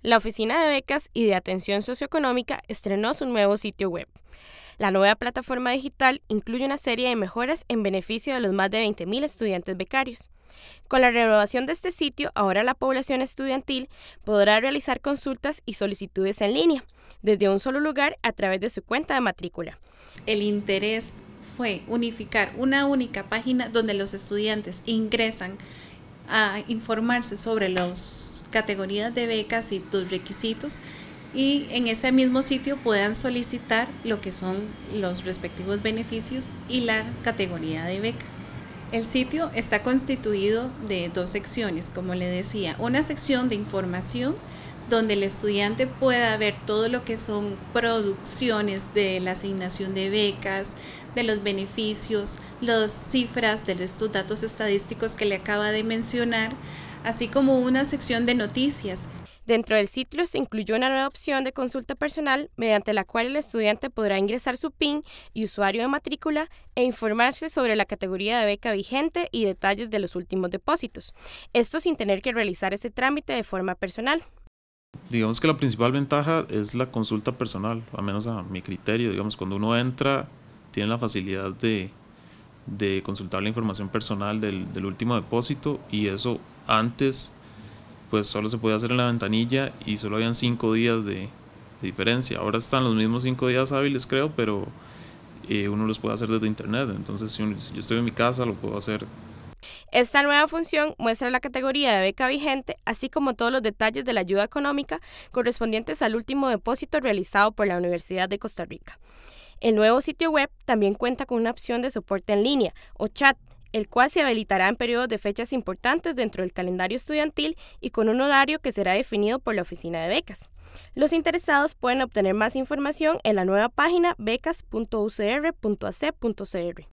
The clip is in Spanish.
La Oficina de Becas y de Atención Socioeconómica estrenó su nuevo sitio web. La nueva plataforma digital incluye una serie de mejoras en beneficio de los más de 20.000 estudiantes becarios. Con la renovación de este sitio, ahora la población estudiantil podrá realizar consultas y solicitudes en línea, desde un solo lugar a través de su cuenta de matrícula. El interés fue unificar una única página donde los estudiantes ingresan a informarse sobre los categorías de becas y tus requisitos y en ese mismo sitio puedan solicitar lo que son los respectivos beneficios y la categoría de beca. El sitio está constituido de dos secciones, como le decía, una sección de información donde el estudiante pueda ver todo lo que son producciones de la asignación de becas, de los beneficios, las cifras de estos datos estadísticos que le acaba de mencionar, así como una sección de noticias. Dentro del sitio se incluyó una nueva opción de consulta personal mediante la cual el estudiante podrá ingresar su PIN y usuario de matrícula e informarse sobre la categoría de beca vigente y detalles de los últimos depósitos, esto sin tener que realizar este trámite de forma personal. Digamos que la principal ventaja es la consulta personal, al menos a mi criterio, digamos, cuando uno entra tiene la facilidad de, de consultar la información personal del, del, último depósito y eso antes pues solo se podía hacer en la ventanilla y solo habían cinco días de, diferencia. Ahora están los mismos cinco días hábiles creo, pero eh, uno los puede hacer desde internet. Entonces si yo estoy en mi casa lo puedo hacer esta nueva función muestra la categoría de beca vigente, así como todos los detalles de la ayuda económica correspondientes al último depósito realizado por la Universidad de Costa Rica. El nuevo sitio web también cuenta con una opción de soporte en línea o chat, el cual se habilitará en periodos de fechas importantes dentro del calendario estudiantil y con un horario que será definido por la oficina de becas. Los interesados pueden obtener más información en la nueva página becas.ucr.ac.cr.